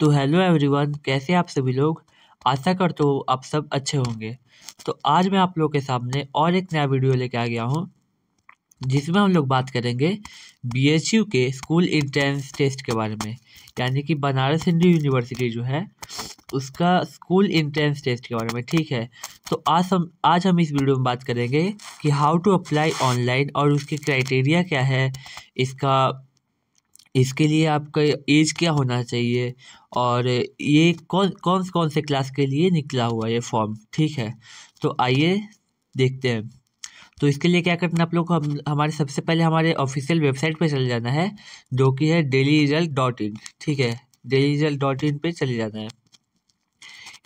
तो hello everyone कैसे आप सभी लोग आशा कर तो आप सब अच्छे होंगे तो आज मैं आप लोग के सामने और एक नया वीडियो लेके आ गया हूँ जिसमें हम लोग बात करेंगे बी के स्कूल इंट्रेंस टेस्ट के बारे में यानी कि बनारस हिंदू यूनिवर्सिटी जो है उसका स्कूल इंट्रेंस टेस्ट के बारे में ठीक है तो आज हम आज हम इस वीडियो में बात करेंगे कि हाउ टू अप्लाई ऑनलाइन और उसके क्राइटेरिया क्या है इसका इसके लिए आपका एज क्या होना चाहिए और ये कौन कौन से कौन से क्लास के लिए निकला हुआ ये फॉर्म ठीक है तो आइए देखते हैं तो इसके लिए क्या करना आप लोग को हम हमारे सबसे पहले हमारे ऑफिशियल वेबसाइट पे चले जाना है जो कि है डेली रिजल्ट डॉट इन ठीक है डेली रिजल्ट डॉट इन पर चले जाना है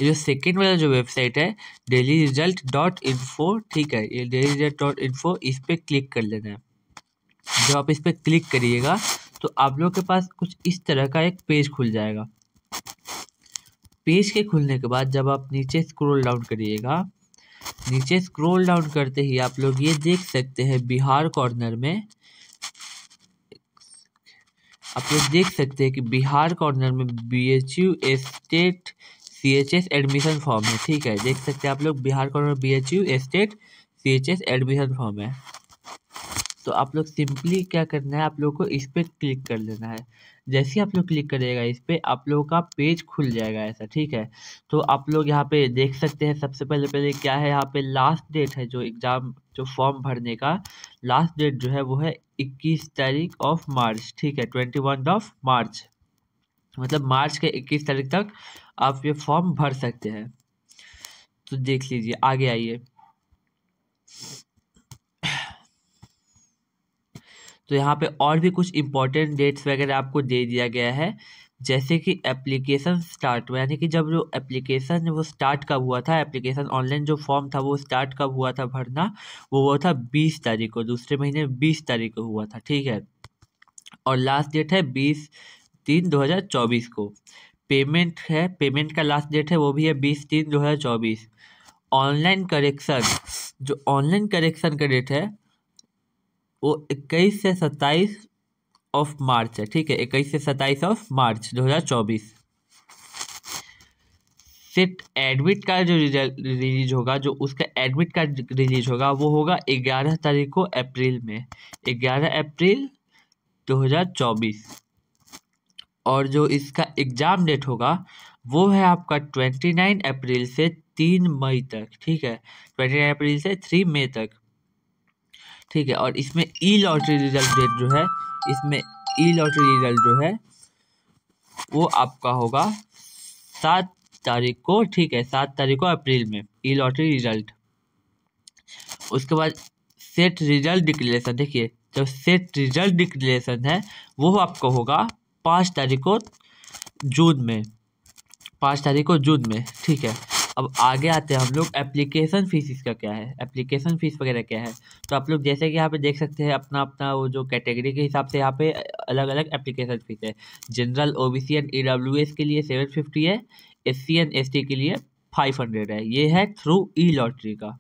ये जो सेकेंड वाला जो वेबसाइट है डेली रिजल्ट डॉट इन्फो ठीक है ये डेली रिजल्ट डॉट इन्फो इस पर क्लिक कर लेना है जब आप इस पर क्लिक करिएगा तो आप लोग के पास कुछ इस तरह का एक पेज खुल जाएगा पेज के खुलने के बाद जब आप नीचे स्क्रॉल डाउन करिएगा नीचे स्क्रॉल डाउन करते ही आप लोग ये देख सकते हैं बिहार कॉर्नर में आप लोग देख सकते हैं कि बिहार कॉर्नर में B H U state C H S admission form है ठीक है देख सकते हैं आप लोग Bihar corner B H U state C H S admission form है तो आप लोग सिंपली क्या करना है आप लोग को इस पर क्लिक कर लेना है जैसे ही आप लोग क्लिक करेगा इस पर आप लोगों का पेज खुल जाएगा ऐसा ठीक है तो आप लोग यहाँ पे देख सकते हैं सबसे पहले पहले क्या है यहाँ पे लास्ट डेट है जो एग्ज़ाम जो फॉर्म भरने का लास्ट डेट जो है वो है इक्कीस तारीख ऑफ मार्च ठीक है ट्वेंटी वन ऑफ मार्च मतलब मार्च के इक्कीस तारीख तक आप ये फॉर्म भर सकते हैं तो देख लीजिए आगे आइए तो यहाँ पे और भी कुछ इंपॉर्टेंट डेट्स वगैरह आपको दे दिया गया है जैसे कि एप्लीकेशन स्टार्ट हुआ यानी कि जब जो एप्लीकेशन वो स्टार्ट कब हुआ था एप्लीकेशन ऑनलाइन जो फॉर्म था वो स्टार्ट कब हुआ था भरना वो हुआ था बीस तारीख को दूसरे महीने बीस तारीख को हुआ था ठीक है और लास्ट डेट है बीस तीन दो हज़ार चौबीस को पेमेंट है पेमेंट का लास्ट डेट है वो भी है बीस तीन दो हज़ार चौबीस ऑनलाइन करेक्शन जो ऑनलाइन करेक्शन का डेट है वो इक्कीस से सत्ताईस ऑफ मार्च है ठीक है इक्कीस से सत्ताईस of March 2024 SET admit card जो रिलीज होगा जो उसका एडमिट कार्ड रिलीज होगा वो होगा ग्यारह तारीख को अप्रैल में ग्यारह अप्रैल 2024 और जो इसका एग्ज़ाम डेट होगा वो है आपका ट्वेंटी नाइन अप्रैल से तीन मई तक ठीक है ट्वेंटी नाइन अप्रैल से थ्री मई तक ठीक है और इसमें ई लॉटरी रिजल्ट डेट जो है इसमें ई लॉटरी रिजल्ट जो है वो आपका होगा सात तारीख को ठीक है सात तारीख को अप्रैल में ई लॉटरी रिजल्ट उसके बाद सेट रिजल्ट डिक्लेरेशन देखिए जब सेट रिजल्ट डिक्लेरेशन है वो आपको होगा पाँच तारीख को जून में पाँच तारीख को जून में ठीक है अब आगे आते हैं हम लोग एप्लीकेशन फ़ीस इसका क्या है एप्लीकेशन फ़ीस वगैरह क्या है तो आप लोग जैसे कि यहाँ पे देख सकते हैं अपना अपना वो जो कैटेगरी के हिसाब से यहाँ पे अलग अलग एप्लीकेशन फ़ीस है general O B C and E W S के लिए सेवन फिफ्टी है S C and S T के लिए फाइव हंड्रेड है ये है थ्रू ई लॉटरी का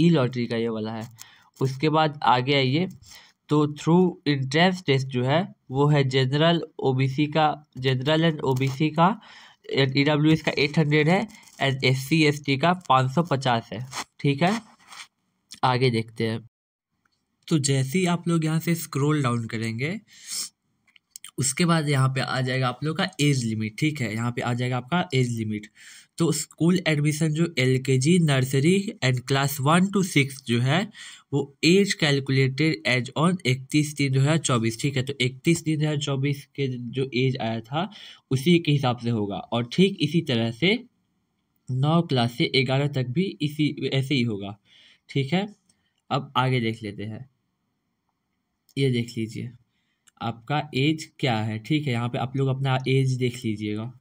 ई लॉटरी का ये वाला है उसके बाद आगे आइए तो थ्रू इंट्रेंस टेस्ट जो है वो है जनरल ओ का जनरल एंड ओ का ई डब्ल्यू एस का एट हंड्रेड है and S C S T का पाँच सौ पचास है ठीक है आगे देखते हैं तो जैसे ही आप लोग यहाँ से स्क्रॉल डाउन करेंगे उसके बाद यहाँ पे आ जाएगा आप लोग का एज लिमिट ठीक है यहाँ पे आ जाएगा आपका एज लिमिट तो स्कूल एडमिशन जो L K G nursery and class one to six जो है वो एज कैलकुलेटेड एज ऑन इकतीस तीन दो हज़ार चौबीस ठीक है तो इकतीस तीन दो हज़ार चौबीस के जो एज आया था उसी के हिसाब से होगा और ठीक इसी तरह से नौ क्लास से ग्यारह तक भी इसी ऐसे ही होगा ठीक है अब आगे देख लेते हैं ये देख लीजिए आपका एज क्या है ठीक है यहाँ पे आप लोग अपना एज देख लीजिएगा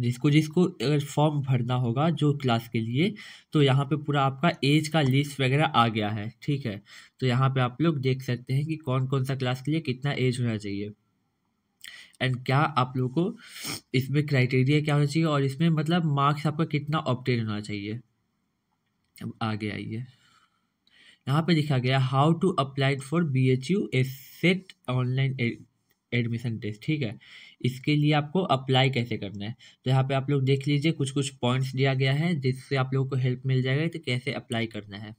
जिसको जिसको अगर फॉर्म भरना होगा जो क्लास के लिए तो यहाँ पे पूरा आपका एज का लिस्ट वगैरह आ गया है ठीक है तो यहाँ पे आप लोग देख सकते हैं कि कौन कौन सा क्लास के लिए कितना एज होना चाहिए एंड क्या आप लोग को इसमें क्राइटेरिया क्या होना चाहिए और इसमें मतलब मार्क्स आपका कितना ऑप्टेन होना चाहिए अब आगे आइए यहाँ पे लिखा गया how to apply for B H U A SET online admission test ठीक है इसके लिए आपको अप्लाई कैसे करना है तो यहाँ पे आप लोग देख लीजिए कुछ कुछ पॉइंट्स दिया गया है जिससे आप लोगों को हेल्प मिल जाएगा तो कैसे अप्लाई करना है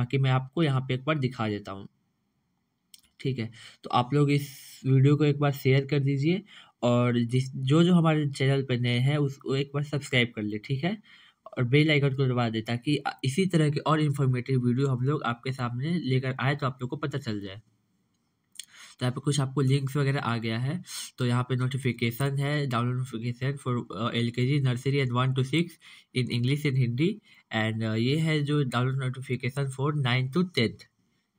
बाकी मैं आपको यहाँ पे एक बार दिखा देता हूँ ठीक है तो आप लोग इस वीडियो को एक बार शेयर कर दीजिए और जिस जो जो हमारे चैनल पर नए हैं उसको एक बार सब्सक्राइब कर ले ठीक है और बेल आइकन को दबा दें ताकि इसी तरह के और इन्फॉर्मेटिव वीडियो हम लोग आपके सामने लेकर आए तो आप लोग को पता चल जाए तो यहाँ पे कुछ आपको लिंक्स वगैरह आ गया है तो यहाँ पे नोटिफिकेशन है download notification for L K G nursery and one to six in English and Hindi and ये है जो download notification for nine to tenth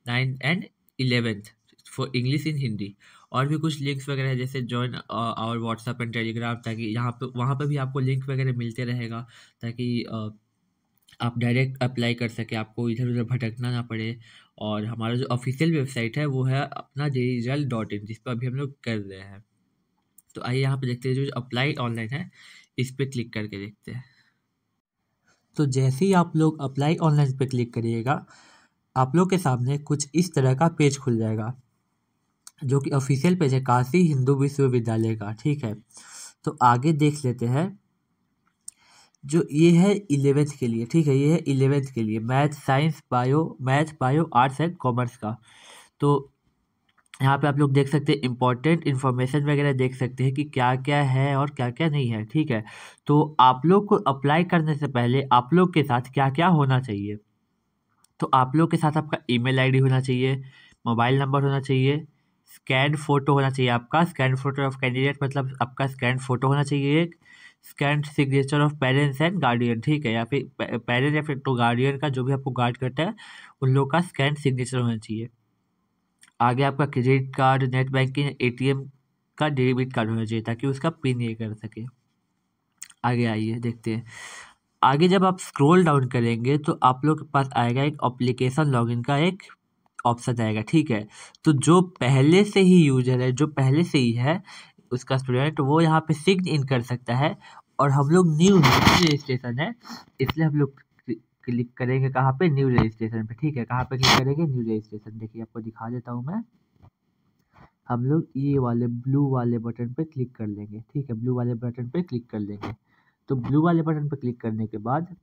nine and eleventh for English in Hindi और भी कुछ लिंक्स वगैरह जैसे ज्वाइन और व्हाट्सअप एंड टेलीग्राम ताकि यहाँ पे वहाँ पर भी आपको लिंक वगैरह मिलते रहेगा ताकि आप डायरेक्ट अप्लाई कर सके आपको इधर उधर भटकना ना पड़े और हमारा जो ऑफिशियल वेबसाइट है वो है अपना डेली रिजल्ट डॉट इन जिस पर अभी हम लोग कर रहे हैं तो आइए यहाँ पर देखते हैं जो अप्लाई ऑनलाइन है इस पर क्लिक करके देखते हैं तो जैसे ही आप लोग अप्लाई ऑनलाइन पर क्लिक करिएगा आप लोग के सामने कुछ इस तरह का पेज खुल जाएगा जो कि ऑफिशियल पेज है काशी हिंदू विश्वविद्यालय का ठीक है तो आगे देख लेते हैं जो ये है इलेवेंथ के लिए ठीक है ये है इलेवेंथ के लिए math science bio math bio arts and commerce का तो यहाँ पे आप लोग देख सकते हैं इंपॉर्टेंट इन्फॉर्मेशन वगैरह देख सकते हैं कि क्या क्या है और क्या क्या नहीं है ठीक है तो आप लोग को अप्लाई करने से पहले आप लोग के साथ क्या क्या होना चाहिए तो आप लोग के साथ आपका ईमेल आईडी होना चाहिए मोबाइल नंबर होना चाहिए स्कैन फोटो होना चाहिए आपका स्कैन फोटो ऑफ कैंडिडेट मतलब आपका स्कैन फोटो होना चाहिए एक scan signature of parents and guardian ठीक है या फिर पेरेंट या फिर तो गार्डियन का जो भी आपको गार्ड करता है उन लोग का स्कैन सिग्नेचर होना चाहिए आगे आपका क्रेडिट कार्ड नेट बैंकिंग एम का डेबिट कार्ड होना चाहिए ताकि उसका पिन ये कर सके आगे आइए देखते हैं आगे जब आप स्क्रॉल डाउन करेंगे तो आप लोग के पास आएगा एक अप्लीकेशन लॉगिन का एक ऑप्शन आएगा ठीक है तो जो पहले से ही यूजर है जो पहले से ही है उसका स्टूडेंट वो यहाँ पे सिग्न इन कर सकता है और हम लोग न्यू रजिस्ट्रेशन है इसलिए हम लोग क्लिक करेंगे कहाँ पे न्यू रजिस्ट्रेशन पे ठीक है कहाँ पे क्लिक करेंगे न्यू रजिस्ट्रेशन देखिए आपको दिखा देता हूँ मैं हम लोग ये वाले ब्लू वाले बटन पे क्लिक कर लेंगे ठीक है ब्लू वाले बटन पे क्लिक कर लेंगे तो ब्लू वाले बटन पे क्लिक करने के बाद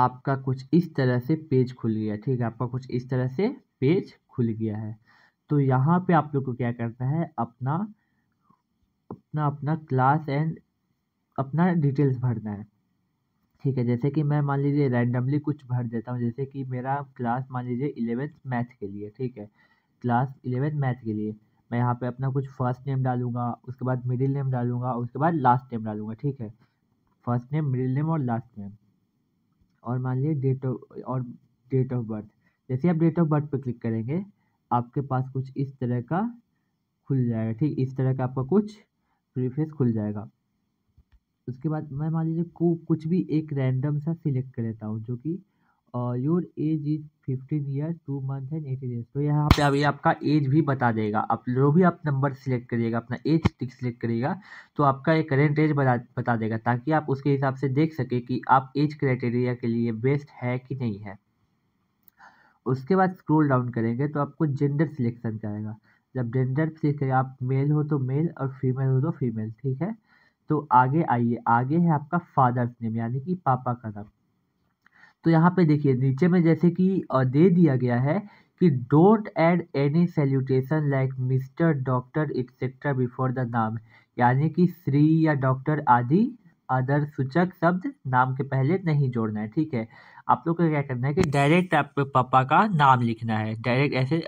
आपका कुछ इस तरह से पेज खुल गया ठीक है आपका कुछ इस तरह से पेज खुल गया है तो यहाँ पे आप लोग को क्या करना है अपना अपना अपना क्लास एंड अपना डिटेल्स भरना है ठीक है जैसे कि मैं मान लीजिए रैंडमली कुछ भर देता हूँ जैसे कि मेरा क्लास मान लीजिए इलेवेंथ मैथ के लिए ठीक है क्लास इलेवेंथ मैथ के लिए मैं यहाँ पे अपना कुछ फर्स्ट नेम डालूंगा उसके बाद मिडिल नेम डालूंगा उसके बाद लास्ट नेम डालूंगा ठीक है फर्स्ट नेम मिडिल नेम और लास्ट नेम और मान लीजिए डेट ऑफ और डेट ऑफ बर्थ जैसे आप डेट ऑफ बर्थ पर क्लिक करेंगे आपके पास कुछ इस तरह का खुल जाएगा ठीक इस तरह का आपका कुछ प्रीफेस खुल जाएगा उसके बाद मैं मान लीजिए को कुछ भी एक रैंडम सा सिलेक्ट कर लेता हूँ जो कि और your age is fifteen year two month and eighteen year तो यहाँ पे अभी आपका एज भी बता देगा आप जो भी आप नंबर सिलेक्ट करिएगा अपना एज टिक सिलेक्ट करिएगा तो आपका एक करेंट एज बता बता देगा ताकि आप उसके हिसाब से देख सकें कि आप एज क्राइटेरिया के लिए बेस्ट है कि नहीं है उसके बाद स्क्रोल डाउन करेंगे तो आपको जेंडर सिलेक्शन करेगा जब जेंडर सिलेक्ट आप मेल हो तो मेल और फीमेल हो तो फीमेल ठीक है तो आगे आइए आगे है आपका फादर्स नेम यानी कि पापा का नाम तो यहाँ पे देखिए नीचे में जैसे कि दे दिया गया है कि don't add any salutation like mister doctor etcetera before the नाम यानी कि श्री या डॉक्टर आदि अदर सूचक शब्द नाम के पहले नहीं जोड़ना है ठीक है आप लोग को क्या करना है कि डायरेक्ट आप पापा का नाम लिखना है डायरेक्ट ऐसे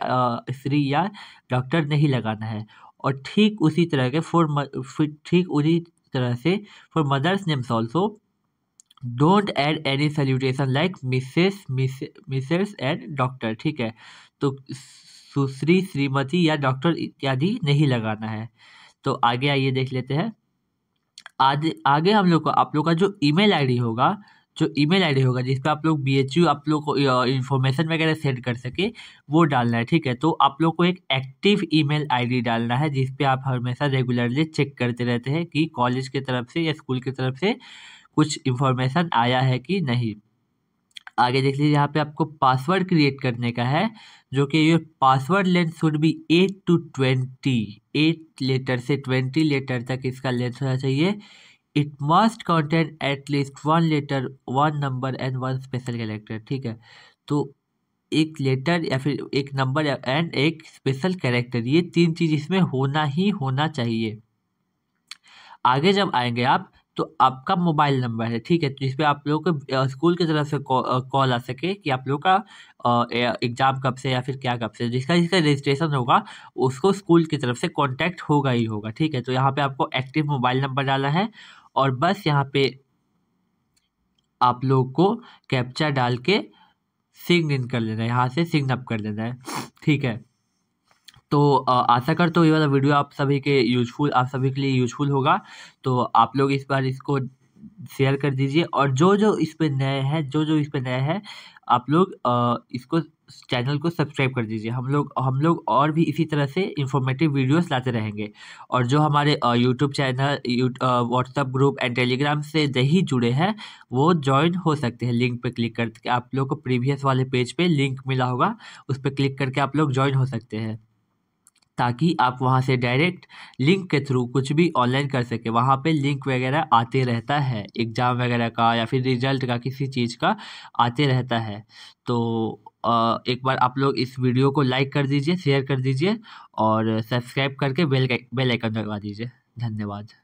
श्री या डॉक्टर नहीं लगाना है और ठीक उसी तरह के फॉर ठीक उसी तरह से for mother's names also don't add any salutation like missus missus and doctor ठीक है तो सुश्री श्रीमती या डॉक्टर इत्यादि नहीं लगाना है तो आगे आइए देख लेते हैं आगे आगे हम लोग को आप लोग का जो ईमेल आईडी होगा जो ईमेल आईडी होगा जिस पर आप लोग बी एच यू आप लोग को इन्फॉर्मेशन वगैरह सेंड कर सके वो डालना है ठीक है तो आप लोग को एक एक्टिव ईमेल आईडी डालना है जिस आप हमेशा रेगुलरली चेक करते रहते हैं कि कॉलेज की तरफ से या स्कूल की तरफ से कुछ इन्फॉर्मेशन आया है कि नहीं आगे देख लीजिए यहाँ पे आपको पासवर्ड क्रिएट करने का है जो कि ये password length should be eight to twenty eight letter से ट्वेंटी लेटर तक इसका लेंथ होना चाहिए it must contain at least one letter one number and one special character ठीक है तो एक लेटर या फिर एक नंबर एंड एक स्पेशल कैरेक्टर ये तीन चीज़ इसमें होना ही होना चाहिए आगे जब आएंगे आप तो आपका मोबाइल नंबर है ठीक है तो जिसपे आप लोग स्कूल की तरफ से कॉल आ सके कि आप लोग का एग्ज़ाम कब से या फिर क्या कब से जिसका जिसका रजिस्ट्रेशन होगा उसको स्कूल की तरफ से कॉन्टैक्ट होगा ही होगा ठीक है तो यहाँ पे आपको एक्टिव मोबाइल नंबर डालना है और बस यहाँ पे आप लोग को कैप्चा डाल के सिग्न इन कर लेना है यहाँ से सिग्न अप कर देना है ठीक है तो आशा करता हूँ ये वाला वीडियो आप सभी के यूजफुल आप सभी के लिए यूजफुल होगा तो आप लोग इस बार इसको शेयर कर दीजिए और जो जो इस पर नए हैं जो जो इस पर नए हैं आप लोग इसको चैनल को सब्सक्राइब कर दीजिए हम लोग हम लोग और भी इसी तरह से इन्फॉर्मेटिव वीडियोस लाते रहेंगे और जो हमारे YouTube channel WhatsApp group and Telegram से दही जुड़े हैं वो ज्वाइन हो सकते हैं लिंक पे क्लिक करके आप लोग को प्रीवियस वाले पेज पे लिंक मिला होगा उस पर क्लिक करके आप लोग ज्वाइन हो सकते हैं ताकि आप वहाँ से डायरेक्ट लिंक के थ्रू कुछ भी ऑनलाइन कर सकें वहाँ पे लिंक वगैरह आते रहता है एग्ज़ाम वगैरह का या फिर रिजल्ट का किसी चीज़ का आते रहता है तो एक बार आप लोग इस वीडियो को लाइक कर दीजिए शेयर कर दीजिए और सब्सक्राइब करके बेल बेल आइकन लगा दीजिए धन्यवाद